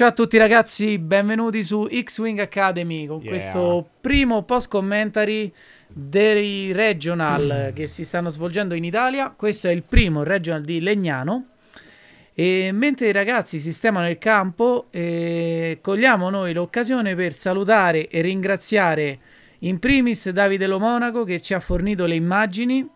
Ciao a tutti ragazzi, benvenuti su X-Wing Academy con yeah. questo primo post commentary dei regional mm. che si stanno svolgendo in Italia. Questo è il primo regional di Legnano. E mentre i ragazzi sistemano il campo, eh, cogliamo noi l'occasione per salutare e ringraziare in primis Davide Lo Monaco che ci ha fornito le immagini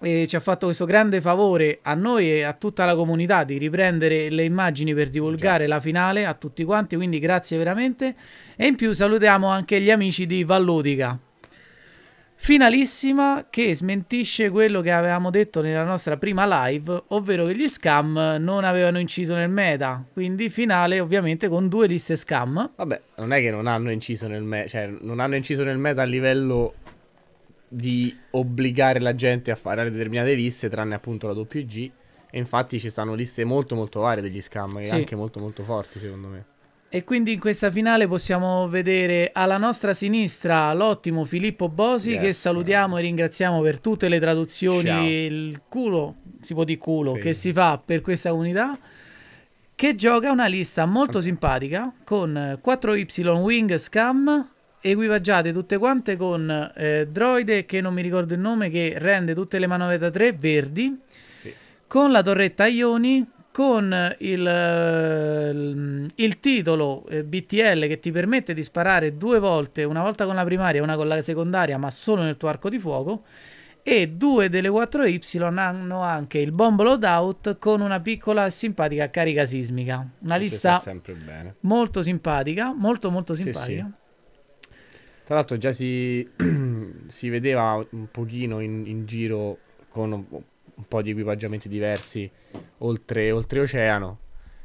eh, ci ha fatto questo grande favore a noi e a tutta la comunità di riprendere le immagini per divulgare Già. la finale a tutti quanti, quindi grazie veramente. E in più salutiamo anche gli amici di Valludica. Finalissima che smentisce quello che avevamo detto nella nostra prima live, ovvero che gli scam non avevano inciso nel meta, quindi finale ovviamente con due liste scam. Vabbè, non è che non hanno inciso nel meta, cioè non hanno inciso nel meta a livello di obbligare la gente a fare determinate liste, tranne appunto la WG. E infatti ci stanno liste molto molto varie degli scam, sì. anche molto molto forti secondo me. E quindi in questa finale possiamo vedere alla nostra sinistra l'ottimo Filippo Bosi yes. che salutiamo e ringraziamo per tutte le traduzioni, Ciao. il culo, si può dire culo, sì. che si fa per questa unità, che gioca una lista molto simpatica con 4Y Wing Scam, equipaggiate tutte quante con eh, droide che non mi ricordo il nome che rende tutte le manovre da 3 verdi sì. con la torretta ioni con il, eh, il titolo eh, BTL che ti permette di sparare due volte, una volta con la primaria e una con la secondaria, ma solo nel tuo arco di fuoco. E due delle 4Y hanno anche il bomb loadout con una piccola e simpatica carica sismica. Una lista molto simpatica, molto molto simpatica. Sì, sì. Tra l'altro già si, si, vedeva un pochino in, in giro con un, un, po' di equipaggiamenti diversi oltre, oltre oceano,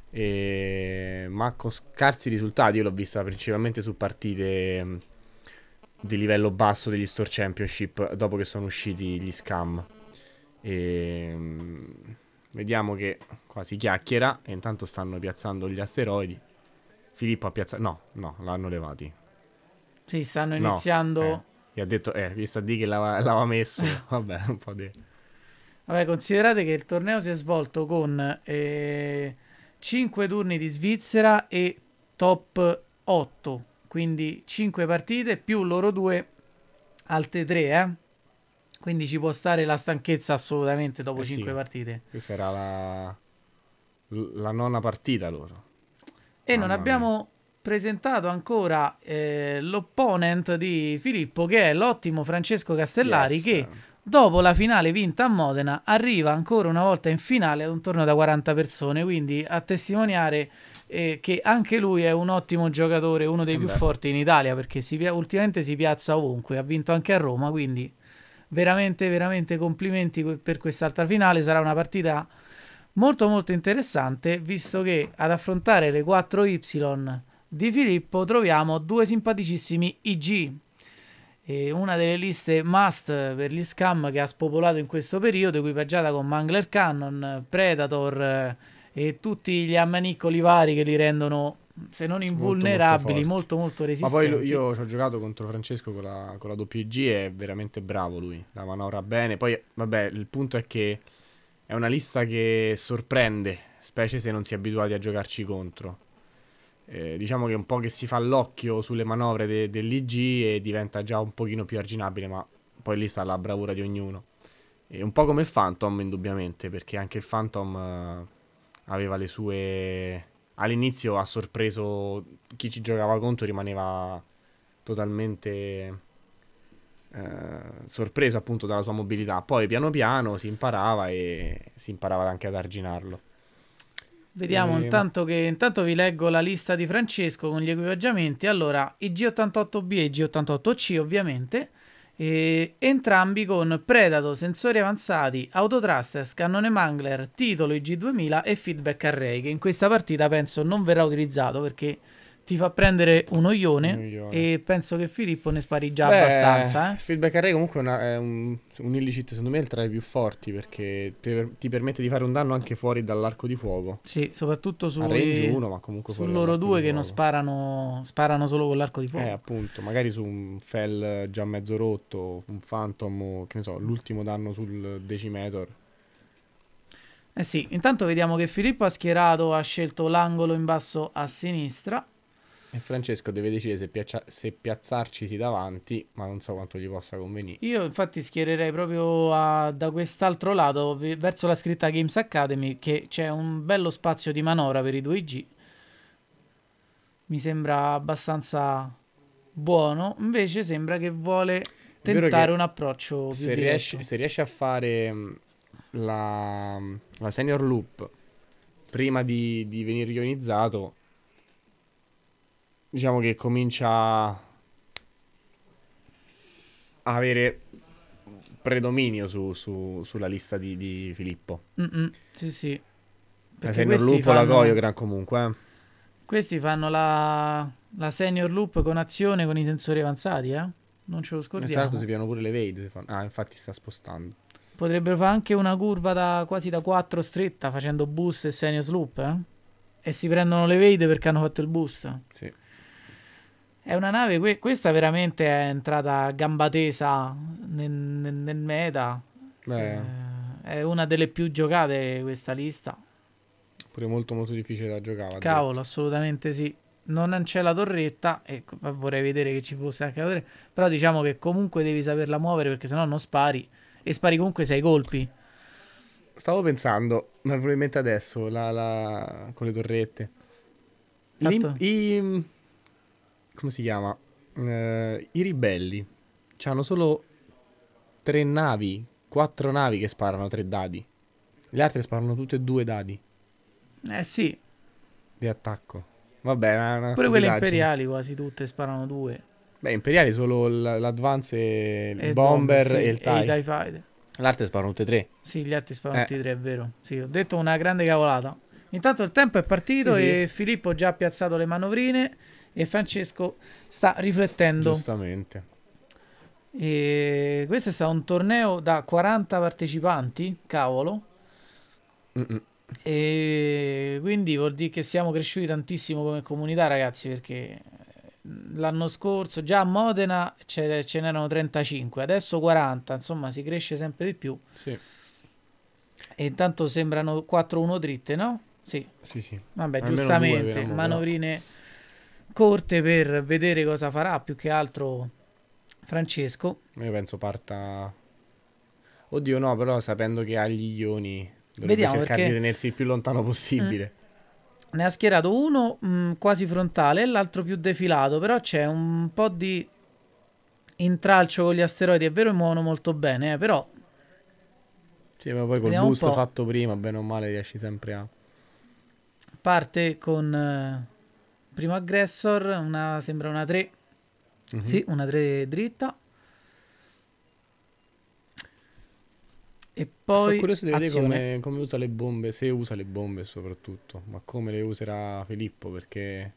e, ma con scarsi risultati. Io l'ho vista principalmente su partite mm, di livello basso degli Store Championship dopo che sono usciti gli scam. E, mm, vediamo che qua si chiacchiera e intanto stanno piazzando gli asteroidi. Filippo ha piazzato... No, no, l'hanno levati. Sì, stanno iniziando... No, eh. Gli ha detto, eh, vista di che l'aveva messo, vabbè, un po' di... Vabbè, considerate che il torneo si è svolto con eh, 5 turni di Svizzera e top 8, quindi 5 partite più loro due, altre 3, eh? Quindi ci può stare la stanchezza assolutamente dopo eh 5 sì. partite. Questa era la, la nona partita loro. E Mamma non abbiamo mia presentato ancora eh, l'opponent di Filippo che è l'ottimo Francesco Castellari yes. che dopo la finale vinta a Modena arriva ancora una volta in finale ad un torneo da 40 persone quindi a testimoniare eh, che anche lui è un ottimo giocatore uno dei Vabbè. Eh più forti in Italia perché si, ultimamente si piazza ovunque ha vinto anche a Roma quindi veramente veramente complimenti per quest'altra finale sarà una partita molto molto interessante visto che ad affrontare le 4Y di Filippo troviamo due simpaticissimi IG. E una delle liste must per gli scam che ha spopolato in questo periodo, equipaggiata con Mangler Cannon, Predator eh, e tutti gli ammaniccoli vari che li rendono se non invulnerabili, molto molto, molto, resistenti. Ma poi io ci ho giocato contro Francesco con la, con la WG è veramente bravo lui, la manovra bene. Poi vabbè, il punto è che è una lista che sorprende, specie se non si è abituati a giocarci contro eh, diciamo che un po' che si fa l'occhio sulle manovre de dell'IG e diventa già un pochino più arginabile, ma poi lì sta la bravura di ognuno. E un po' come il Phantom, indubbiamente, perché anche il Phantom eh, aveva le sue... All'inizio ha sorpreso chi ci giocava contro, rimaneva totalmente... Uh, sorpreso appunto dalla sua mobilità. Poi piano piano si imparava e si imparava anche ad arginarlo. Vediamo e... Ehm, intanto che intanto vi leggo la lista di Francesco con gli equipaggiamenti. Allora, i G88B e i G88C ovviamente, e entrambi con Predato, sensori avanzati, autothrusters, cannone Mangler, titolo IG2000 e feedback array che in questa partita penso non verrà utilizzato perché ti fa prendere un oione, e penso che Filippo ne spari già Beh, abbastanza. Eh? Feedback array comunque è, una, è un, un, illicit secondo me è tra i più forti perché te, ti permette di fare un danno anche fuori dall'arco di fuoco. Sì, soprattutto su range 1 ma comunque su loro due che non sparano, sparano solo con l'arco di fuoco. Eh appunto, magari su un fell già mezzo rotto, un phantom, o, che ne so, l'ultimo danno sul decimeter. Eh sì, intanto vediamo che Filippo ha schierato, ha scelto l'angolo in basso a sinistra e Francesco deve decidere se, piaccia- se piazzarcisi davanti, ma non so quanto gli possa convenire. Io infatti schiererei proprio a, da quest'altro lato, vi- verso la scritta Games Academy, che c'è un bello spazio di manovra per i 2G. Mi sembra abbastanza buono, invece sembra che vuole tentare un approccio più se riesci, se riesce a fare mm, la, la senior loop prima di, di venire ionizzato diciamo che comincia a avere predominio su, su, sulla lista di, di Filippo. Mm-mm, sì, sì. La Senior Loop o la Goyogran comunque. Eh. Questi fanno la, la, Senior Loop con azione con i sensori avanzati, eh? Non ce lo scordiamo. Esatto, si piano pure le Vade. Ah, infatti sta spostando. Potrebbero fare anche una curva da, quasi da 4 stretta facendo boost e Senior Loop, eh? E si prendono le Vade perché hanno fatto il boost. Sì. È una nave, que questa veramente è entrata a gamba tesa nel, nel, nel meta. Beh. Cioè, è una delle più giocate questa lista. Pure molto molto difficile da giocare. Cavolo, detto. assolutamente sì. Non c'è la torretta, e ecco, vorrei vedere che ci fosse anche la torretta. Però diciamo che comunque devi saperla muovere perché sennò non spari. E spari comunque sei colpi. Stavo pensando, ma probabilmente adesso, la, la... con le torrette. I, come si chiama? Eh, I ribelli hanno solo tre navi, quattro navi che sparano tre dadi. Le altre sparano tutte e due dadi. Eh sì. Di attacco. Vabbè, una, una Pure quelle imperiali quasi tutte sparano due. Beh, imperiali solo l'advance, il e bomber sì, e il TIE. E TIE Fighter. L'arte sparano tutte e tre. Sì, gli altri sparano eh. tutti e tre, è vero. Sì, ho detto una grande cavolata. Intanto il tempo è partito sì, e sì. Filippo già ha piazzato le manovrine e Francesco sta riflettendo. Giustamente. E questo è stato un torneo da 40 partecipanti, cavolo. Mm-mm. E quindi vuol dire che siamo cresciuti tantissimo come comunità, ragazzi, perché eh, l'anno scorso già a Modena ce, ce n'erano 35, adesso 40, insomma si cresce sempre di più. Sì. E intanto sembrano 4-1 dritte, no? Sì. Sì, sì. Vabbè, Almeno giustamente, due, manovrine... Però corte per vedere cosa farà più che altro Francesco. Io penso parta... Oddio no, però sapendo che ha gli ioni dovrebbe cercare perché... di tenersi il più lontano possibile. Mm. Ne ha schierato uno mh, mm, quasi frontale e l'altro più defilato, però c'è un po' di intralcio con gli asteroidi, è vero che muovono molto bene, eh, però... Sì, ma poi col busto fatto prima, bene o male, riesci sempre a... Parte con... Eh Primo aggressor, una, sembra una 3. Mm -hmm. Sì, una 3 dritta. E poi... Sono curioso di vedere come, come, usa le bombe, se usa le bombe soprattutto, ma come le userà Filippo, perché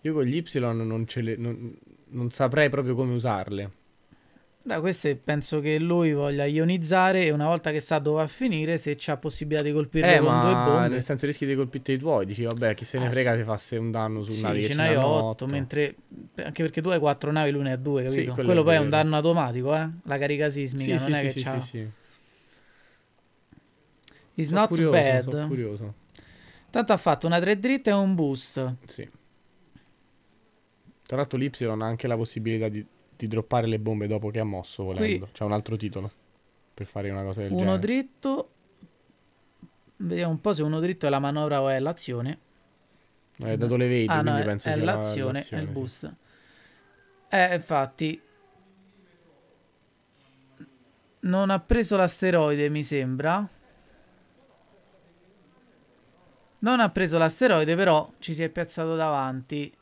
io con gli Y non, non, non saprei proprio come usarle. Da queste penso che lui voglia ionizzare e una volta che sa dove va a finire, se c'ha possibilità di colpire eh, con due bombe. Nel senso rischi di colpirti i tuoi, dici vabbè chi se ne ah, frega se fasse un danno su sì, navi ce n'hai 8, mentre anche perché tu hai 4 navi, l'una ne ha 2, capito? Sì, quello, quello è poi è un danno automatico, eh? La carica sismica, sì, non è che c'ha... Sì, It's sono not curioso, bad. Sono curioso. Tanto ha fatto una 3 dritta e un boost. Sì. Tra l'altro l'Y ha anche la possibilità di di droppare le bombe dopo che ha mosso volendo. Qui. C'è un altro titolo per fare una cosa del uno genere. Uno dritto. Vediamo un po' se uno dritto è la manovra o è l'azione. Hai eh, dato le vedi, ah, quindi no, penso è, sia l'azione, l'azione, è il boost. Sì. Eh, infatti non ha preso l'asteroide, mi sembra. Non ha preso l'asteroide, però ci si è piazzato davanti.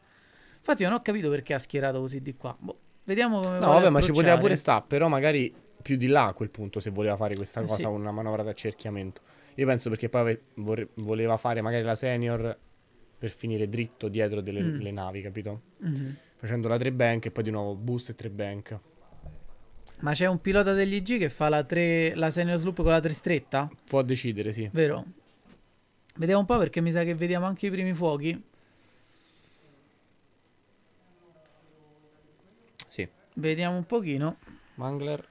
Infatti, io non ho capito perché ha schierato così di qua. Boh. Vediamo come No, vabbè, ma ci poteva pure sta, però magari più di là a quel punto se voleva fare questa eh cosa sì. una manovra d'accerchiamento. Io penso perché poi voleva fare magari la senior per finire dritto dietro delle mm. le navi, capito? Mm-hmm. Facendo la 3 bank e poi di nuovo boost e 3 bank. Ma c'è un pilota dell'IG che fa la, tre, la senior sloop con la 3 stretta? Può decidere, sì. Vero. Vediamo un po' perché mi sa che vediamo anche i primi fuochi. Vediamo un pochino. Mangler.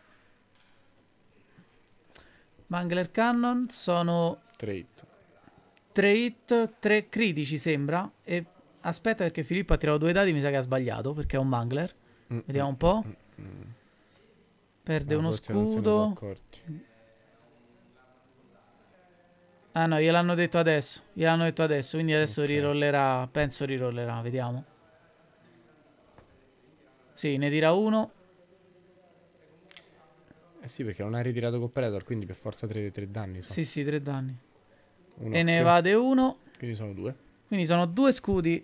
Mangler Cannon sono 3 hit. 3 hit, 3 critici sembra. E aspetta perché Filippo ha tirato due dadi, mi sa che ha sbagliato perché è un Mangler. Mm -mm. Vediamo un po'. Mm Perde Ma uno scudo. Ah no, gliel'hanno detto adesso. Gliel'hanno detto adesso, quindi adesso okay. rirollerà, penso rirollerà, vediamo. Sì, ne tira uno. Eh sì, perché non hai ritirato Cooperator, quindi per forza tre danni. So. Sì, sì, tre danni. Un e occhio. ne evade uno. Quindi sono due. Quindi sono due scudi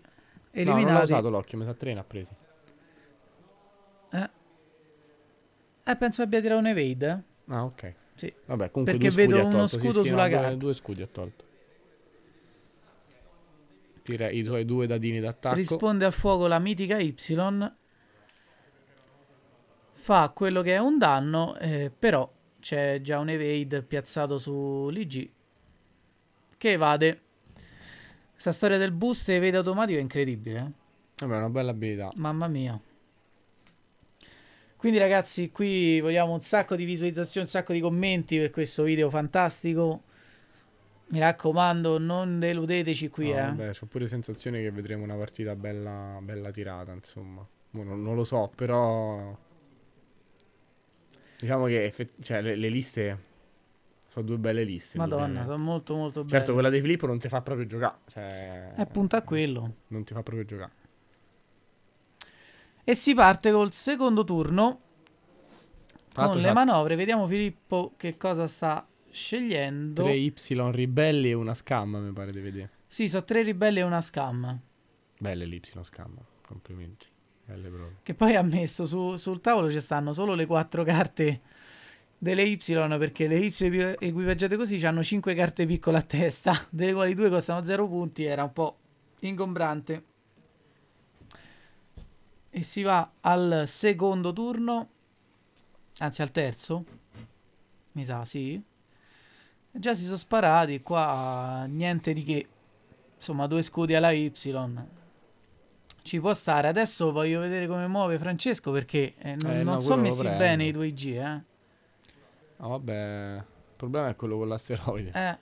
eliminati. No, non l'ho usato l'occhio, mi sa 3 ne ha presi. Eh. eh, penso abbia tirato un evade. Eh. Ah, ok. Sì. Vabbè, comunque Perché vedo uno scudo sì, sì, sulla no, carta. Due, scudi ha tolto. Tira i tuoi due dadini d'attacco. Risponde al fuoco la mitica Y fa quello che è un danno, eh, però c'è già un evade piazzato su l'IG che evade. Questa storia del boost e evade automatico è incredibile. Eh? Vabbè, è una bella abilità. Mamma mia. Quindi ragazzi, qui vogliamo un sacco di visualizzazioni, un sacco di commenti per questo video fantastico. Mi raccomando, non deludeteci qui, no, eh. Vabbè, ho pure sensazione che vedremo una partita bella, bella tirata, insomma. Non, non lo so, però Diciamo che effett- cioè, le, le, liste sono due belle liste. Madonna, sono molto molto belle. Certo, quella di Filippo non ti fa proprio giocare. Cioè, è eh, punta a quello. Non ti fa proprio giocare. E si parte col secondo turno. Fatto, con le manovre. Vediamo Filippo che cosa sta scegliendo. 3 Y ribelli e una scam, mi pare di vedere. Sì, sono tre ribelli e una scam. Belle l'Y scam, complimenti. Che poi ha messo su, sul tavolo ci stanno solo le quattro carte delle Y perché le Y equipaggiate così hanno 5 carte piccole a testa, delle quali due costano 0 punti, era un po' ingombrante. E si va al secondo turno, anzi al terzo, mi sa, sì. Già si sono sparati, qua niente di che. Insomma, due scudi alla Y, ci può stare. Adesso voglio vedere come muove Francesco perché eh, non, eh, non no, sono messi bene i 2G. Eh. No, vabbè, il problema è quello con l'asteroide. Eh.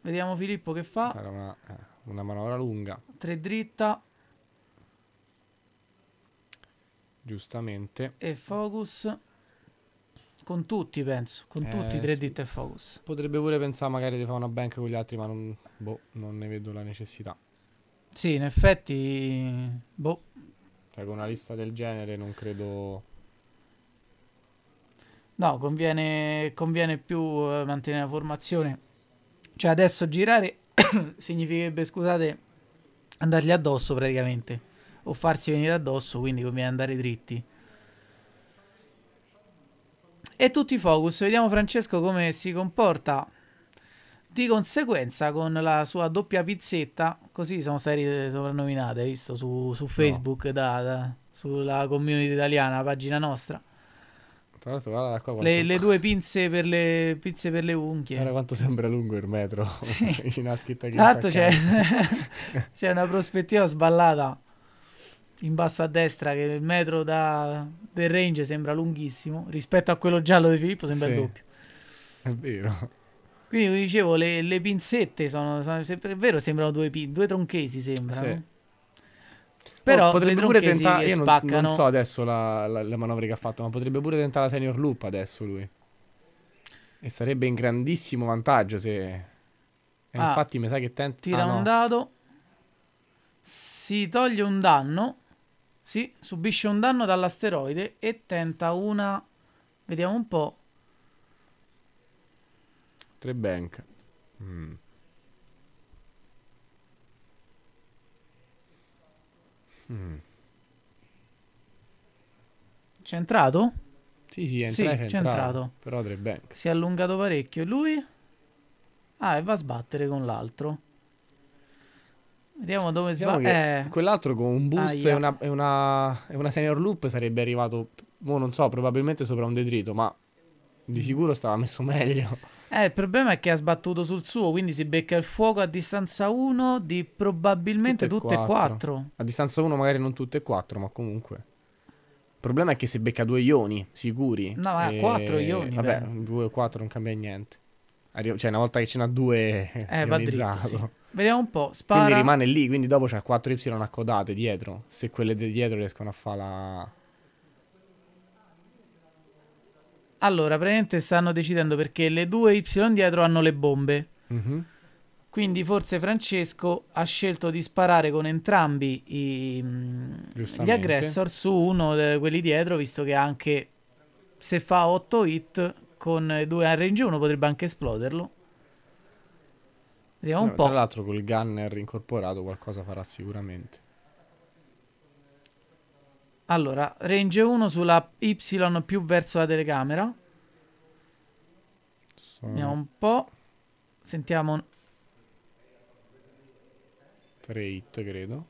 Vediamo Filippo che fa. Era una, eh, una manovra lunga. Tre dritta. Giustamente. E focus. Con tutti, penso. Con eh, tutti, tre dritte e focus. Potrebbe pure pensare magari di fare una bank con gli altri, ma non, boh, non ne vedo la necessità. Sì, in effetti... Boh. Cioè, con una lista del genere non credo... No, conviene, conviene più eh, mantenere la formazione. Cioè, adesso girare significherebbe, scusate, andargli addosso praticamente. O farsi venire addosso, quindi conviene andare dritti. E tutti i focus. Vediamo Francesco come si comporta. Di conseguenza, con la sua doppia pizzetta, così sono state soprannominate, visto su, su Facebook, no. da, da, sulla community italiana, la pagina nostra. Tra l'altro, guarda qua quanto... le, le, due pinze per le, pinze per le unghie. Guarda quanto sembra lungo il metro. Sì. C'è scritta che Tra c'è, c'è una prospettiva sballata in basso a destra che il metro da, del range sembra lunghissimo rispetto a quello giallo di Filippo sembra sì, il doppio è vero quindi come dicevo, le, le pinzette sono, sono, è vero, sembrano due, due tronchesi, sembrano. Sì. Però oh, potrebbe pure tentare. Io non, non, so adesso la, la, la manovra che ha fatto, ma potrebbe pure tentare la senior loop adesso lui. E sarebbe in grandissimo vantaggio se. Eh, ah, infatti, mi sa che tenta. Ah, tira ah, no. un dado. Si toglie un danno. Si subisce un danno dall'asteroide e tenta una. Vediamo un po'. 3 bank. Mm. Mm. C'è entrato? Sì, sì, è entrato. Sì, c'è entrato. Però 3 bank. Si è allungato parecchio. E lui? Ah, e va a sbattere con l'altro. Vediamo dove diciamo sbaglia. Eh. Quell'altro con un boost ah, e, una, e, una, e, una, senior loop sarebbe arrivato, mo non so, probabilmente sopra un detrito, ma di sicuro stava messo meglio. Eh, il problema è che ha sbattuto sul suo, quindi si becca il fuoco a distanza 1 di probabilmente tutte, e quattro. A distanza 1 magari non tutte e quattro, ma comunque. Il problema è che si becca due ioni, sicuri. No, ma eh, e... quattro ioni. Vabbè, beh. due o quattro non cambia niente. Arri- cioè, una volta che ce n'ha due, eh, va dritto, sì. Vediamo un po', spara. Quindi rimane lì, quindi dopo c'ha 4 Y accodate dietro, se quelle di dietro riescono a fare la... Allora, praticamente stanno decidendo perché le due Y dietro hanno le bombe. Mm-hmm. Quindi forse Francesco ha scelto di sparare con entrambi i, mm, gli aggressor su uno di quelli dietro, visto che anche se fa 8 hit con due RNG1 potrebbe anche esploderlo. Vediamo no, un po'. Tra l'altro col gunner incorporato qualcosa farà sicuramente. Allora, range 1 sulla Y più verso la telecamera. So. Andiamo un po'. Sentiamo. 3 hit, credo.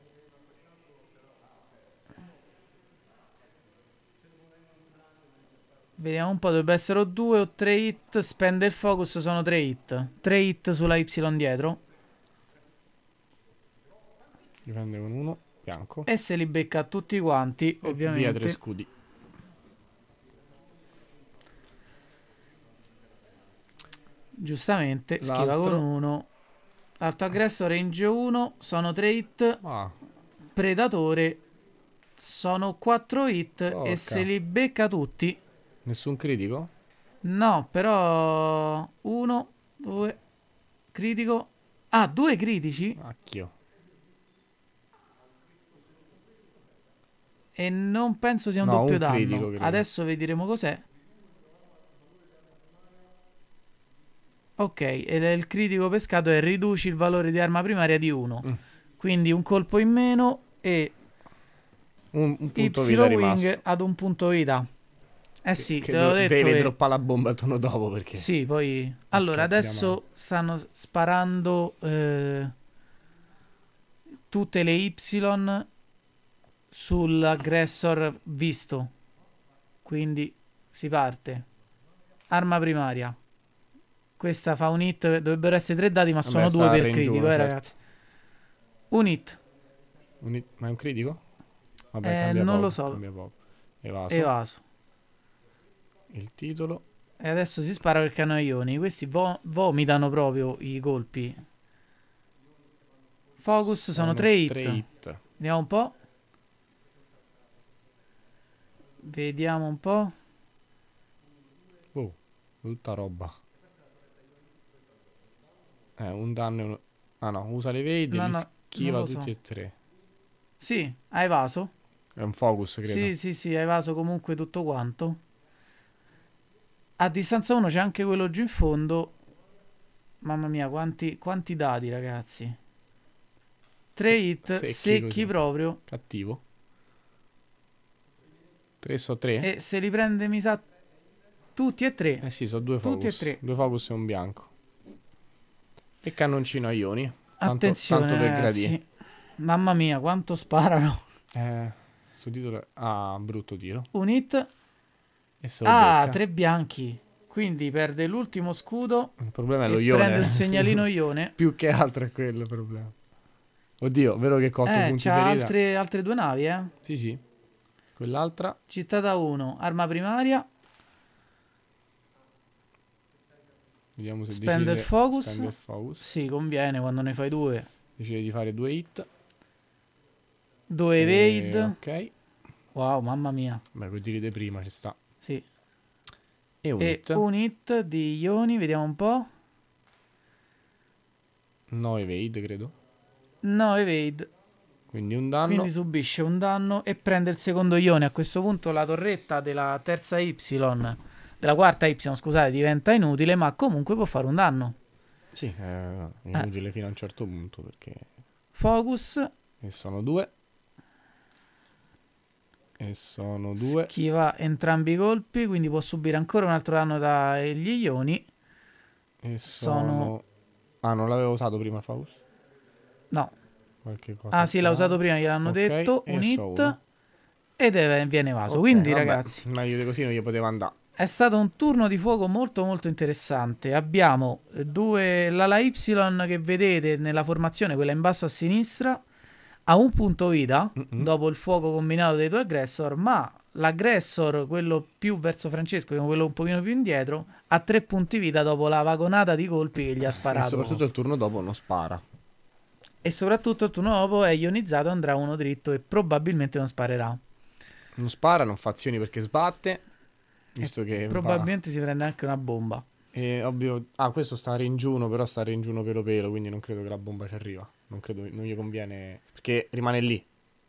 Vediamo un po', dovrebbe essere 2 o 3 hit. Spende il focus, sono 3 hit. 3 hit sulla Y dietro. Difende con 1 fianco. E se li becca tutti quanti, ovviamente. Via tre scudi. Giustamente, schiva con uno. Alto aggresso, range 1, sono 3 hit. Ah. Predatore, sono 4 hit. Porca. E se li becca tutti... Nessun critico? No, però... 1, 2, critico. Ah, due critici? Macchio. E non penso sia un no, doppio un danno. Critico, Adesso vedremo cos'è. Ok, e il critico pescato è riduci il valore di arma primaria di 1. Mm. Quindi un colpo in meno e un, un punto y Wing ad un punto vita. Eh sì, che te l'ho detto. Deve che... droppare la bomba il turno dopo perché... Sì, poi... Allora, adesso stanno stanno sparando eh, tutte le Y sull'aggressor visto. Quindi si parte. Arma primaria. Questa fa un hit. Dovrebbero essere tre dati, ma Vabbè, sono due per critico, giù, eh, certo. ragazzi. Un hit. un hit. Ma è un critico? Vabbè, eh, non poco, lo so. Evaso. Evaso. Il titolo. E adesso si spara per cannonioni. Questi vo vomitano proprio i colpi. Focus sono, sono tre hit. Tre hit. Vediamo un po'. Vediamo un po'. Oh, brutta roba. Eh, un danno e uno... Ah no, usa le vedi e no, no, schiva tutti so. e tre. Sì, hai evaso. È un focus, credo. Sì, sì, sì, hai evaso comunque tutto quanto. A distanza 1 c'è anche quello giù in fondo. Mamma mia, quanti, quanti dati, ragazzi. 3 hit secchi, secchi proprio. Cattivo. 3 so 3 E se li prende, mi sa, tutti e tre. Eh sì, sono due focus. Tutti e tre. Due focus e un bianco. E cannoncino a ioni. Attenzione, tanto per ragazzi. Mamma mia, quanto sparano. Eh, sto titolo... Ah, brutto tiro. Un hit. ah, becca. tre bianchi. Quindi perde l'ultimo scudo. Il problema è lo ione. Prende il segnalino ione. Più che altro è quello il problema. Oddio, vero che cotto eh, punti c'ha altre, altre due navi, eh? Sì, sì. Quell'altra. Città da 1, arma primaria. Vediamo se Spender decide, focus. Spender focus. Sì, conviene quando ne fai due. Decide di fare due hit. Due eh, e... Ok. Wow, mamma mia. Beh, puoi dire prima, ci sta. Sì. E un, e hit. un hit di Ioni, vediamo un po'. No evade, credo. No evade. Quindi un danno. Quindi subisce un danno e prende il secondo ione. A questo punto la torretta della terza Y, della quarta Y, scusate, diventa inutile, ma comunque può fare un danno. Sì, è eh. inutile eh. fino a un certo punto perché... Focus. E sono due. E sono due. Schiva entrambi i colpi, quindi può subire ancora un altro danno dagli ioni. E sono... sono... Ah, non l'avevo usato prima Focus? No, Qualche cosa ah sì, l'ha usato prima, gliel'hanno okay, detto. Un hit. Ed è, viene evaso. Okay, Quindi vabbè, ragazzi... Meglio di così non gli poteva andare. È stato un turno di fuoco molto molto interessante. Abbiamo due, l'ala Y che vedete nella formazione, quella in basso a sinistra, ha un punto vita mm -mm. dopo il fuoco combinato dei due aggressor, ma l'aggressor, quello più verso Francesco, diciamo, quello un pochino più indietro, ha tre punti vita dopo la vagonata di colpi che gli ha sparato. E soprattutto il turno dopo non spara e soprattutto il tuo nuovo è ionizzato, andrà uno dritto e probabilmente non sparerà. Non spara, non fa azioni perché sbatte, visto e che... Probabilmente va. si prende anche una bomba. E ovvio, ah, questo sta a range 1, però sta a range 1 pelo pelo, quindi non credo che la bomba ci arriva. Non credo, non gli conviene, perché rimane lì,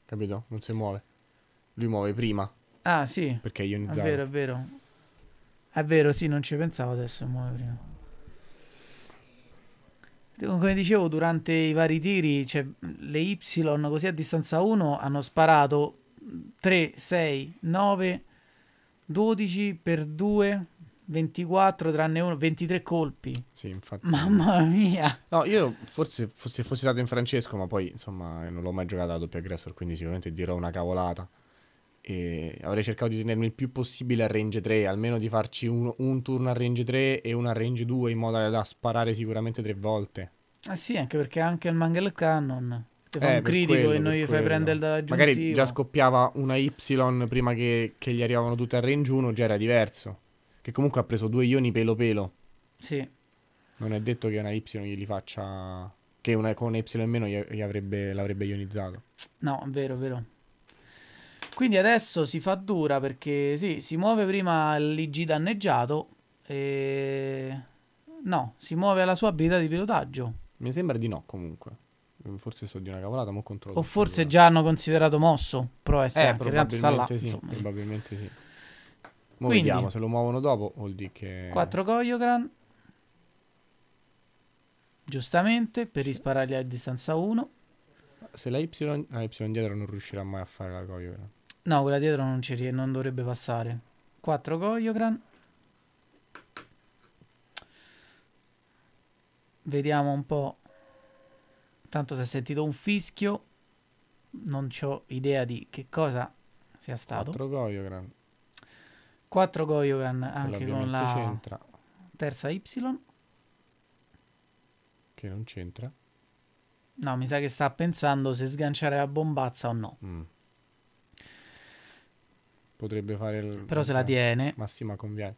capito? Non si muove. Lui muove prima. Ah, sì. Perché è ionizzato. È vero, è vero. È vero, sì, non ci pensavo adesso, muove prima come dicevo, durante i vari tiri, cioè, le Y così a distanza 1 hanno sparato 3, 6, 9, 12 per 2, 24 tranne uno, 23 colpi. Sì, infatti. Mamma mia. No, io forse se fossi stato in Francesco, ma poi insomma non l'ho mai giocato a doppio aggressor, quindi sicuramente dirò una cavolata. E avrei cercato di tenermi il più possibile a range 3, almeno di farci un, un turno a range 3 e uno a range 2 in modo da sparare sicuramente tre volte. Ah sì, anche perché anche il Mangle Cannon ti fa eh, un critico quello, e non gli fai prendere da aggiuntivo. Magari già scoppiava una Y prima che, che gli arrivavano tutte a range 1, già era diverso. Che comunque ha preso due ioni pelo pelo. Sì. Non è detto che una Y gli faccia... Che una, con una Y in meno gli avrebbe, l'avrebbe ionizzato. No, vero, vero. Quindi adesso si fa dura perché sì, si muove prima l'IG danneggiato e... No, si muove alla sua abilità di pilotaggio. Mi sembra di no comunque. Mm, forse sto di una cavolata, ma controllo. O forse già hanno considerato mosso, però è eh, probabilmente là, sì, probabilmente sì. Mo Quindi, vediamo se lo muovono dopo vuol dire che 4 Koyogran giustamente per risparargli a distanza 1. Se la Y, la y dietro non riuscirà mai a fare la Koyogran. No, quella dietro non, ci, non dovrebbe passare. 4 Goyogran. Vediamo un po'. Tanto si è sentito un fischio. Non ho idea di che cosa sia stato. 4 Goyogran. 4 Goyogan anche con la c'entra. terza Y. Che non c'entra. No, mi sa che sta pensando se sganciare la bombazza o no. Mm potrebbe fare il, però se la eh, tiene massima conviene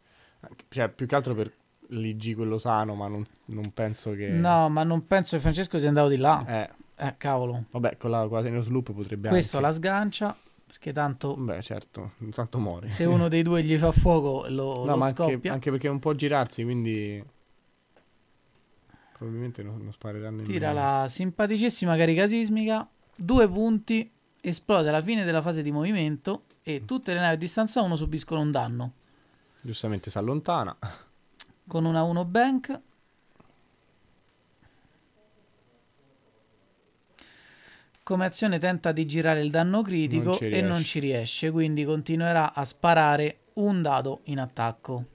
cioè più che altro per l'IG quello sano ma non, non, penso che no ma non penso che Francesco sia andato di là eh, eh cavolo vabbè con la quasi sloop potrebbe questo anche... la sgancia perché tanto beh certo tanto muore se uno dei due gli fa fuoco lo, no, lo ma anche, anche, perché non può girarsi quindi probabilmente non, non sparerà nemmeno tira la simpaticissima carica sismica due punti esplode alla fine della fase di movimento e tutte le navi a distanza 1 subiscono un danno. Giustamente si allontana. Con una 1 bank. Come azione tenta di girare il danno critico non e non ci riesce, quindi continuerà a sparare un dado in attacco.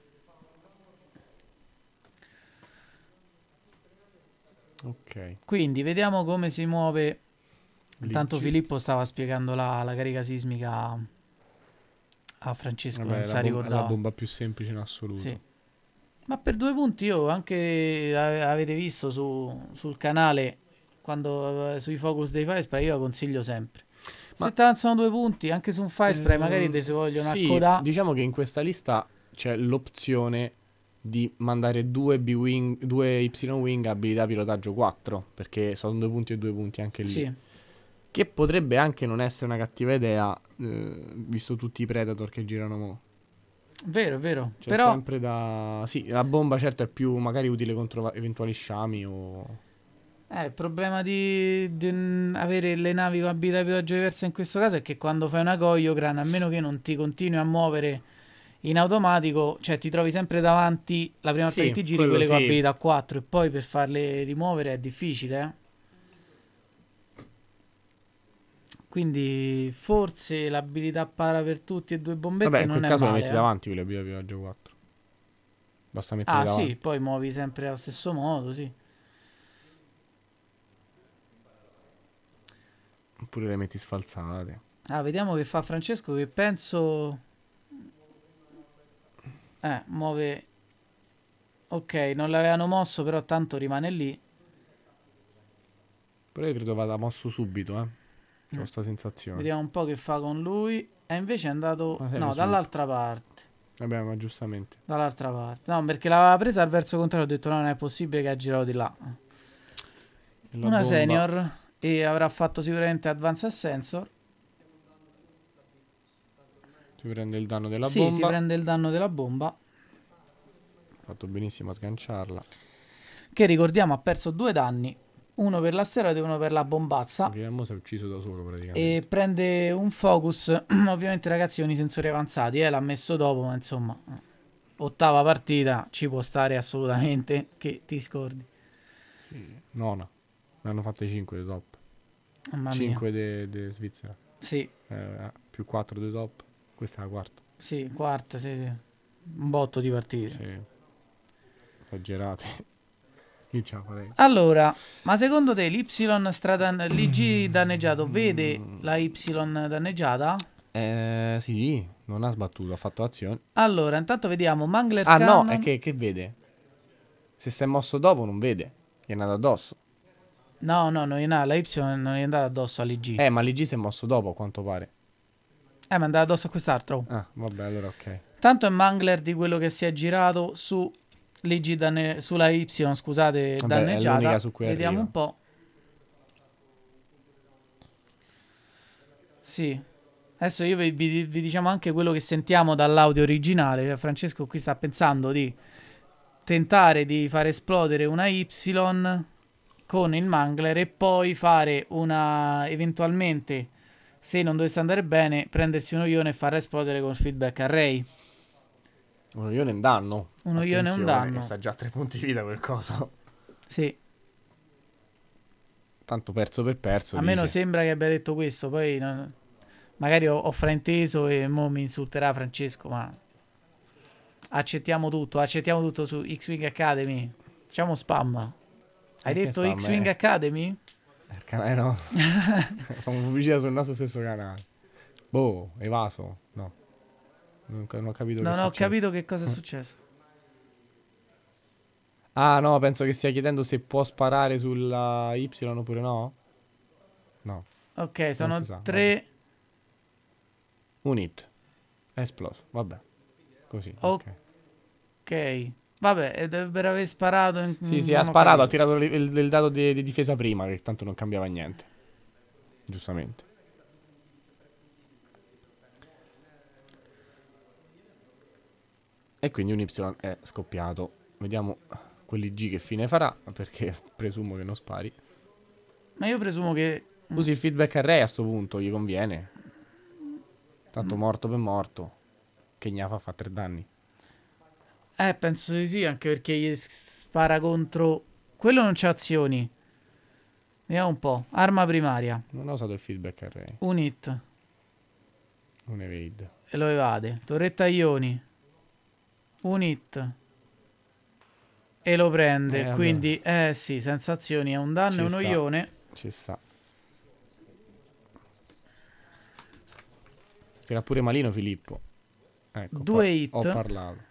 Ok. Quindi vediamo come si muove. Intanto Filippo stava spiegando la, la carica sismica a Francesco Vabbè, non si ricordava. È la bomba più semplice in assoluto. Sì. Ma per due punti io anche avete visto su, sul canale quando eh, sui focus dei Firespray io la consiglio sempre. Ma, se ti avanzano due punti anche su un Firespray ehm, magari te si vogliono sì, accodare. Diciamo che in questa lista c'è l'opzione di mandare due, B-wing, due Y-Wing abilità pilotaggio 4 perché sono due punti e due punti anche lì. Sì. Che potrebbe anche non essere una cattiva idea, eh, visto tutti i Predator che girano mo'. Vero, vero. Cioè, Però... sempre da... Sì, la bomba certo è più magari utile contro eventuali sciami o... Eh, il problema di, di avere le navi con abilità pioggia diversa in questo caso è che quando fai una Goyogran, a meno che non ti continui a muovere in automatico, cioè ti trovi sempre davanti la prima volta sì, che ti giri quelle sì. con abilità 4 e poi per farle rimuovere è difficile, eh? Quindi forse l'abilità para per tutti e due bombetti Vabbè, in quel caso male, la metti eh? davanti quella abilità viaggio 4. Basta mettere ah, davanti. Ah sì, poi muovi sempre allo stesso modo, sì. Oppure le metti sfalsate. Ah, vediamo che fa Francesco che penso... Eh, muove... Ok, non l'avevano mosso, però tanto rimane lì. Però io credo vada mosso subito, eh. Ho questa mm. sensazione. Vediamo un po' che fa con lui. E invece è andato... Ah, no, dall'altra parte. Vabbè, ma giustamente. Dall'altra parte. No, perché l'aveva presa al verso contrario. Ho detto, no, non è possibile che ha girato di là. Una bomba. senior. E avrà fatto sicuramente advanced sensor. Si prende il danno della sì, bomba. si prende il danno della bomba. Ha fatto benissimo a sganciarla. Che ricordiamo ha perso due danni uno per l'asteroide e uno per la bombazza. Che si è ucciso da solo praticamente. E prende un focus, ovviamente ragazzi con i sensori avanzati, eh, l'ha messo dopo, ma insomma, ottava partita ci può stare assolutamente che ti scordi. Sì, nona, ne hanno fatte 5 di top. Mamma 5 di Svizzera. Sì. Eh, più 4 di top, questa è la quarta. Sì, quarta, sì, sì. Un botto di partite. Sì. Esagerate. Allora, ma secondo te l'Y stradan- l'Ig danneggiato vede mm. la Y danneggiata? Eh, sì, non ha sbattuto, ha fatto azione. Allora, intanto vediamo Mangler Ah Cannon. no, è che, che vede? Se si è mosso dopo non vede, gli è andato addosso. No, no, no, è la Y non è andata addosso all'Ig. Eh, ma l'Ig si è mosso dopo, a quanto pare. Eh, ma è andata addosso a quest'altro. Ah, vabbè, allora ok. Tanto è Mangler di quello che si è girato su leggi danne- sulla Y, scusate, Vabbè, danneggiata. Vediamo arriva. un po'. Sì. Adesso io vi, vi, vi, diciamo anche quello che sentiamo dall'audio originale. Francesco qui sta pensando di tentare di far esplodere una Y con il mangler e poi fare una eventualmente se non dovesse andare bene prendersi un ione e far esplodere con feedback array. Uno ione è un danno. Uno ione è un danno. Sta già a tre punti di vita quel coso. Sì. Tanto perso per perso. A me non sembra che abbia detto questo, poi non... magari ho, ho, frainteso e mo mi insulterà Francesco, ma accettiamo tutto, accettiamo tutto su X-Wing Academy. Facciamo spam. Hai Anche detto X-Wing eh. Academy? Il eh, canale eh, no. Facciamo pubblicità sul nostro stesso canale. Boh, evaso. No. Non, ho capito Non ho capito che cosa è successo. Ah no, penso che stia chiedendo se può sparare sulla Y oppure no. No. Ok, sono tre... Un hit. È esploso, vabbè. Così. O ok. Ok. Vabbè, per eh, aver sparato... In... Sì, sì, ha sparato, capito. ha tirato il, il, il dato di, di difesa prima, che tanto non cambiava niente. Giustamente. E quindi un Y è scoppiato. Vediamo quelli G che fine farà, perché presumo che non spari. Ma io presumo che... Usi il feedback array a sto punto, gli conviene. Tanto mm. morto per morto. Che gnafa fa tre danni. Eh, penso di sì, anche perché gli spara contro... Quello non c'ha azioni. Vediamo un po'. Arma primaria. Non ho usato il feedback array. Un hit. Un evade. E lo evade. Torretta ioni un hit e lo prende. Eh, quindi, eh sì, sensazioni, è un danno Ci e uno sta. Ci sta. Era pure malino Filippo. Ecco, Due hit. Ho parlato.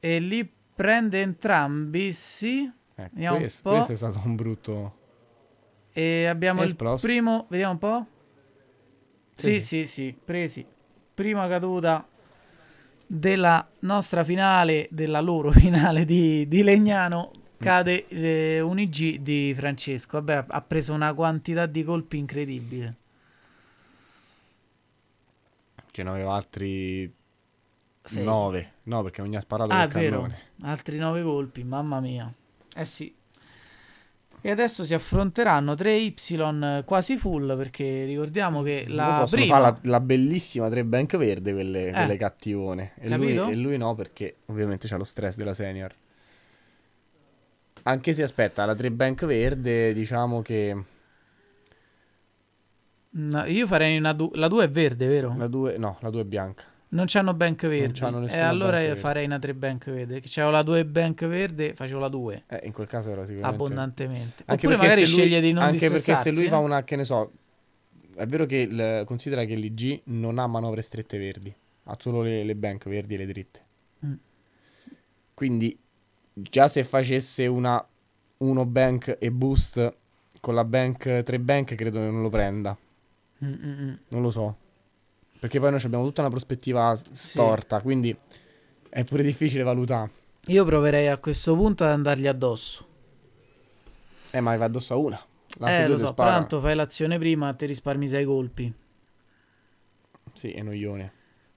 E lì prende entrambi, sì. Eh, questo, questo, è stato un brutto... E abbiamo Esplos. il primo, vediamo un po'. Presi. Sì, sì, sì, presi. Prima caduta della nostra finale, della loro finale di, di Legnano, mm. cade eh, un IG di Francesco. Vabbè, ha preso una quantità di colpi incredibile. Ce ne aveva altri 9. No, perché non gli ha sparato ah, il cannone. Altri 9 colpi, mamma mia. Eh sì. E adesso si affronteranno 3Y quasi full perché ricordiamo che la prima... La, la, bellissima 3 bank verde quelle, eh. quelle cattivone e lui, e lui, no perché ovviamente c'è lo stress della senior. Anche se aspetta la 3 bank verde diciamo che... No, io farei una 2... Du- la 2 è verde vero? La 2 no, la 2 è bianca. Non c'hanno bank verde. Non e eh, allora bank farei una 3 bank verde. C'avevo la 2 bank verde, facevo la 2. Eh, in quel caso era sicuramente abbondantemente. Anche Oppure magari lui, sceglie di non Anche perché se lui fa eh. una che ne so, è vero che il, considera che l'IG non ha manovre strette verdi, ha solo le, le bank verdi e le dritte. Mm. Quindi già se facesse una 1 bank e boost con la bank 3 bank credo che non lo prenda. Mm-mm. Non lo so. Perché poi noi abbiamo tutta una prospettiva storta, sì. quindi è pure difficile valutare. Io proverei a questo punto ad andargli addosso. Eh, ma va addosso a una. L'altro eh, lo so, spara. tanto fai l'azione prima, ti risparmi 6 colpi. Sì, è noione.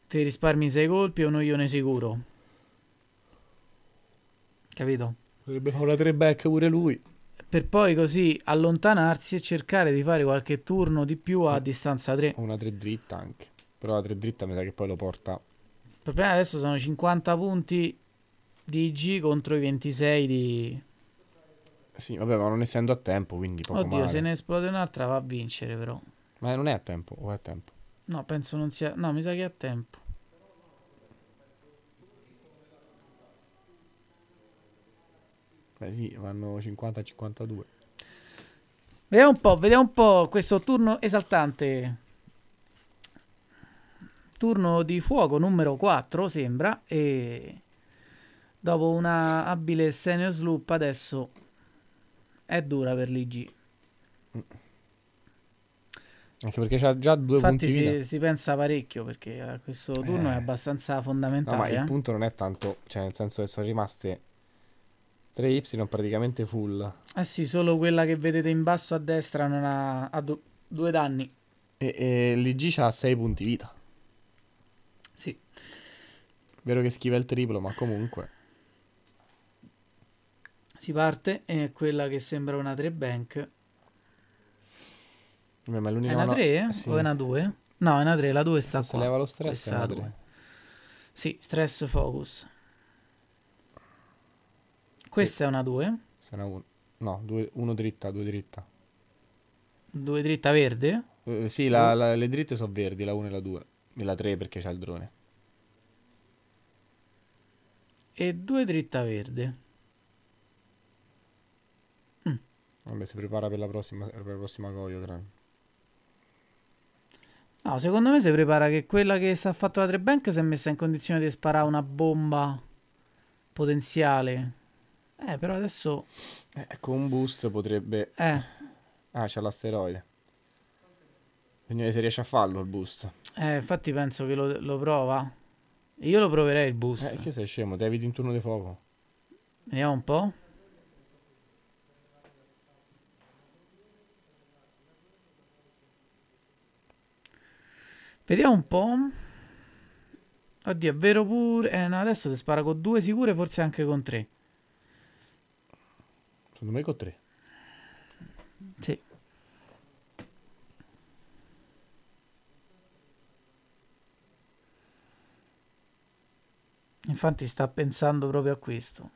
Te risparmi 6 colpi e un noione sicuro. Capito? Potrebbe fare una 3 back pure lui. Per poi così allontanarsi e cercare di fare qualche turno di più a mm. distanza 3. Una 3 dritta anche. Però la 3 dritta mi sa che poi lo porta. Il problema adesso sono 50 punti di IG contro i 26 di... Sì, vabbè, ma non essendo a tempo, quindi poco Oddio, male. se ne esplode un'altra va a vincere però. Ma non è a tempo, o è a tempo? No, penso non sia... No, mi sa che è a tempo. Beh sì, vanno 50-52. Vediamo un po', vediamo un po' questo turno esaltante turno di fuoco numero 4 sembra e dopo una abile senior sloop adesso è dura per l'IG anche perché c'ha già due Infatti punti si, vita. si pensa parecchio perché questo turno eh. è abbastanza fondamentale no, ma eh? il punto non è tanto cioè nel senso che sono rimaste 3Y praticamente full eh sì solo quella che vedete in basso a destra non ha, ha do, due danni e, e l'IG ha 6 punti vita Vero che schiva il triplo, ma comunque. Si parte e quella che sembra una 3 bank. Beh, ma è, è una 3 no... Eh, sì. o è una 2? No, è una 3, la 2 sta Se qua. Si leva lo stress Questa è una 3. Sì, stress focus. Questa e... è una 2. Se una 1. No, 1 dritta, 2 dritta. 2 dritta verde? Uh, sì, la, uh. la, le dritte sono verdi, la 1 e la 2. E la 3 perché c'è il drone e due dritta verde. Mm. Vabbè, si prepara per la prossima, per la prossima Goyo, credo. No, secondo me si prepara che quella che si ha fatto la Trebank si è messa in condizione di sparare una bomba potenziale. Eh, però adesso... Eh, con ecco, un boost potrebbe... Eh. Ah, c'è l'asteroide. Quindi se riesce a farlo il boost. Eh, infatti penso che lo, lo prova. Io lo proverei il boost. Eh, che sei scemo, Te eviti un turno di fuoco. Vediamo un po'. Vediamo un po'. Oddio, è vero pure. Eh, no, adesso se spara con due sicure, forse anche con tre. Secondo me con tre. Sì. Infatti sta pensando proprio a questo.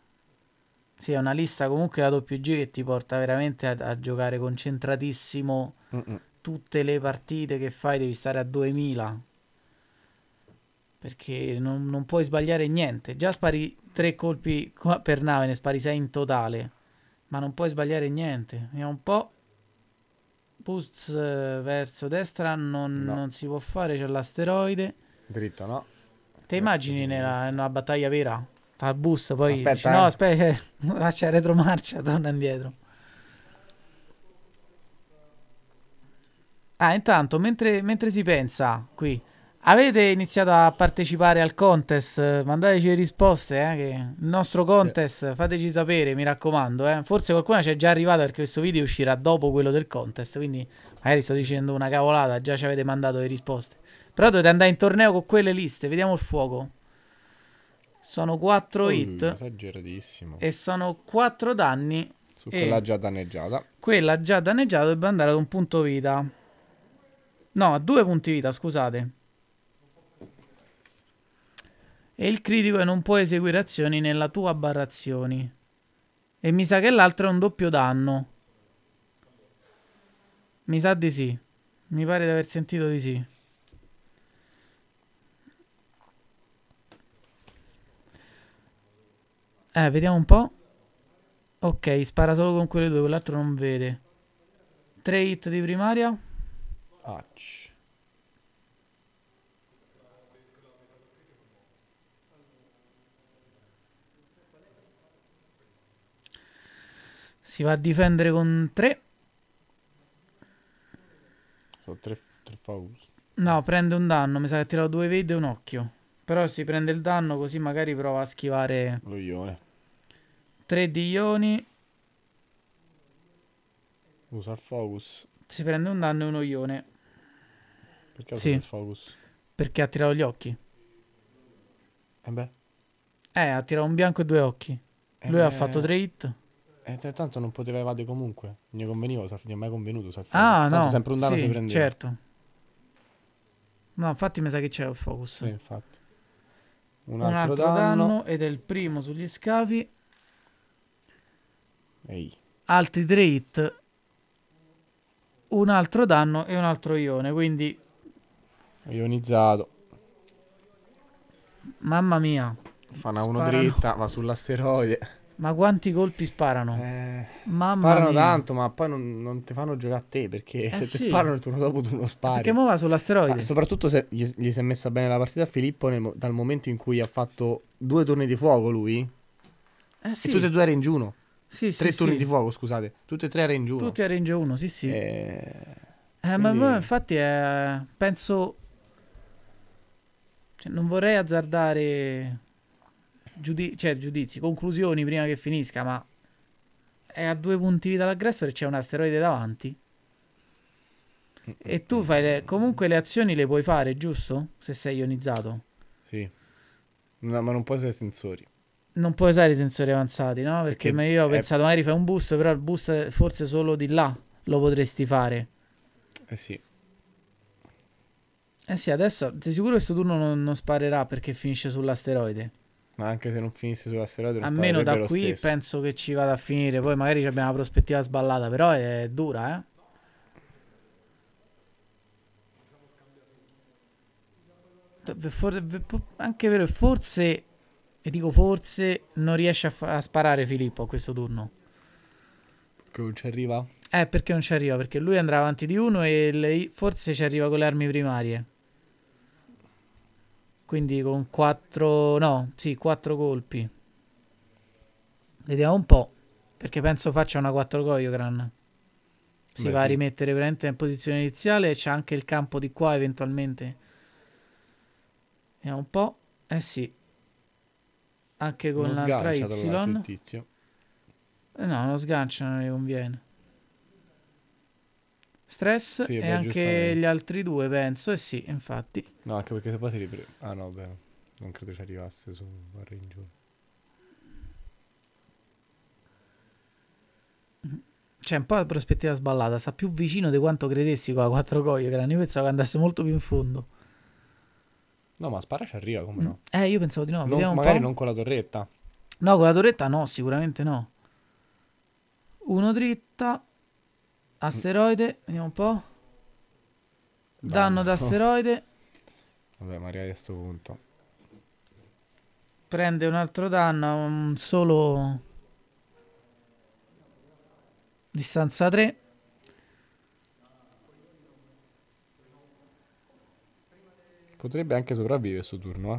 Sì, è una lista comunque la WG che ti porta veramente a, a giocare concentratissimo mm -mm. tutte le partite che fai, devi stare a 2000. Perché non, non puoi sbagliare niente. Già spari tre colpi per nave, ne spari sei in totale. Ma non puoi sbagliare niente. È un po'. Puz eh, verso destra non, no. non si può fare, c'è l'asteroide. Dritto no. Te immagini nella, una battaglia vera? Fa il boost, poi aspetta, dici, eh. no, aspetta, lascia retromarcia, torna indietro. Ah, intanto, mentre, mentre, si pensa qui, avete iniziato a partecipare al contest? Mandateci le risposte, eh, che il nostro contest, sì. fateci sapere, mi raccomando. Eh. Forse qualcuno ci è già arrivato perché questo video uscirà dopo quello del contest, quindi magari sto dicendo una cavolata, già ci avete mandato le risposte. Però dovete andare in torneo con quelle liste. Vediamo il fuoco. Sono 4 uh, hit. Esageratissimo. E sono 4 danni. Su quella già danneggiata. Quella già danneggiata dovrebbe andare ad un punto vita. No, a due punti vita, scusate. E il critico è non può eseguire azioni nella tua barra azioni. E mi sa che l'altro è un doppio danno. Mi sa di sì. Mi pare di aver sentito di sì. Eh, vediamo un po'. Ok, spara solo con quelle due, quell'altro non vede. 3 hit di primaria. Ouch. Si va a difendere con 3. Sono 3 faus. No, prende un danno. Mi sa che ha tirato due vede e un occhio. Però si prende il danno così magari prova a schivare. Lo io, eh. 3 di ioni. Usa il focus. Si prende un danno e uno ione. Perché usa sì. il focus? Perché ha tirato gli occhi. Eh beh. Eh, ha tirato un bianco e due occhi. Eh Lui beh. ha fatto 3 hit. E eh, tanto non poteva evadere comunque. Non gli conveniva, non è mai convenuto. ah, tanto no. sempre un danno sì, si prendeva. Certo. No, infatti mi sa che c'è il focus. Sì, infatti. Un altro, un altro danno. danno ed è il primo sugli scavi. Ehi. altri 3 hit, un altro danno e un altro ione, quindi... Ionizzato. Mamma mia. Fa una 1 dritta, va sull'asteroide. Ma quanti colpi sparano? Eh, Mamma sparano mia. tanto, ma poi non, non, ti fanno giocare a te perché eh se sì. ti sparano il turno dopo tu non spari. Perché mo va sull'asteroide. Ah, soprattutto se gli, gli, si è messa bene la partita a Filippo nel, dal momento in cui ha fatto due turni di fuoco lui. Eh sì. E tutti e due erano in giuno. Sì, tre sì, turni sì. di fuoco, scusate. tutte e tre a range 1. Tutti a range 1, sì, sì. E... Eh, eh Quindi... ma, infatti è... Eh, penso... Cioè, non vorrei azzardare giudi... cioè, giudizi, conclusioni prima che finisca, ma è a due punti vita l'aggressore c'è un asteroide davanti. E tu fai le... comunque le azioni le puoi fare, giusto? Se sei ionizzato. Sì. No, ma non puoi essere sensori non puoi usare i sensori avanzati, no? Perché, Perché io ho è... pensato, magari fai un boost, però il boost forse solo di là lo potresti fare. Eh sì. Eh sì, adesso di sicuro questo turno non, non sparerà perché finisce sull'asteroide. Ma anche se non finisse sull'asteroide, non almeno da qui penso che ci vada a finire. Poi magari abbiamo una prospettiva sballata, però è dura, eh. For- anche vero, forse e dico forse non riesce a, fa- a sparare Filippo a questo turno. Che non ci arriva? Eh, perché non ci arriva? Perché lui andrà avanti di uno e lei forse ci arriva con le armi primarie. Quindi con quattro... no, sì, quattro colpi. Vediamo un po'. Perché penso faccia una 4 Goyogran. Si Beh, va sì. a rimettere veramente in posizione iniziale. C'è anche il campo di qua eventualmente. Vediamo un po'. Eh sì anche con l'altra Y. Il tizio. Eh, no, lo sgancia non ne conviene. Stress sì, e anche gli altri due, penso. E eh sì, infatti. No, anche perché se poi si riprende. Ah no, beh, non credo ci arrivasse su barra giù. C'è cioè, un po' la prospettiva sballata, sta più vicino di quanto credessi con la 4 coie, che io pensavo che andasse molto più in fondo. No, ma Spara ci arriva come no? Mm. Eh, io pensavo di no. Non, magari non con la torretta. No, con la torretta no, sicuramente no. Uno dritta. Asteroide, vediamo un po'. Danno, d'asteroide. Vabbè, ma a questo punto. Prende un altro danno, un solo... Distanza 3. Potrebbe anche sopravvivere questo turno,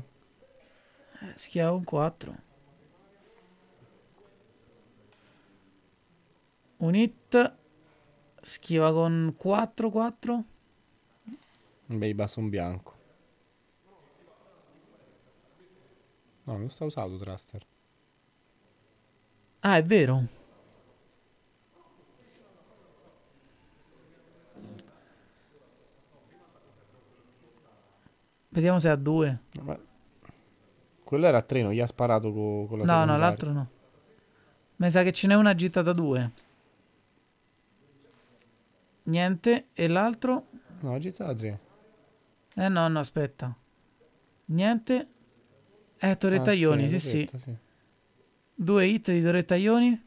eh. eh schiavo un 4. Un hit. Schiva con 4-4. Beh, basta un bianco. No, non sta usato Traster. Ah, è vero. Vediamo se ha due. Vabbè. Quello era a tre, non gli ha sparato co la No, no, l'altro no. Mi sa che ce n'è una gittata due. Niente. E l'altro? No, gittata tre. Eh no, no, aspetta. Niente. Eh, Torrettaglioni, ah, sì, sì, sì. sì. Due hit di Torrettaglioni.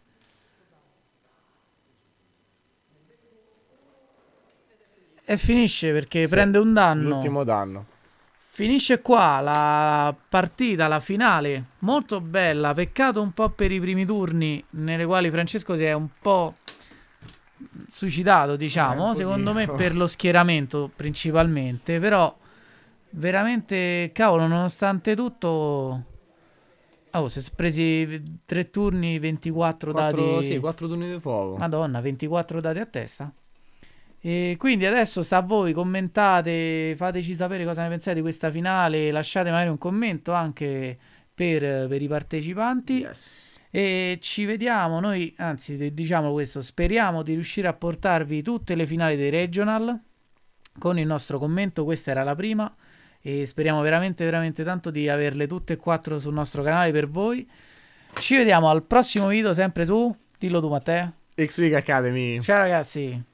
E finisce perché sì. prende un danno. L'ultimo danno. Finisce qua la partita, la finale, molto bella, peccato un po' per i primi turni nelle quali Francesco si è un po' suicidato, diciamo, eh, secondo me per lo schieramento principalmente, però veramente, cavolo, nonostante tutto... Oh, si è presi tre turni, 24 4, dati... Sì, 4 turni di fuoco. Madonna, 24 dati a testa. E quindi adesso sta a voi, commentate, fateci sapere cosa ne pensate di questa finale, lasciate magari un commento anche per, per i partecipanti. Yes. E ci vediamo, noi anzi diciamo questo, speriamo di riuscire a portarvi tutte le finali dei regional con il nostro commento, questa era la prima e speriamo veramente veramente tanto di averle tutte e quattro sul nostro canale per voi. Ci vediamo al prossimo video sempre su, dillo tu Matteo. X League Academy. Ciao ragazzi.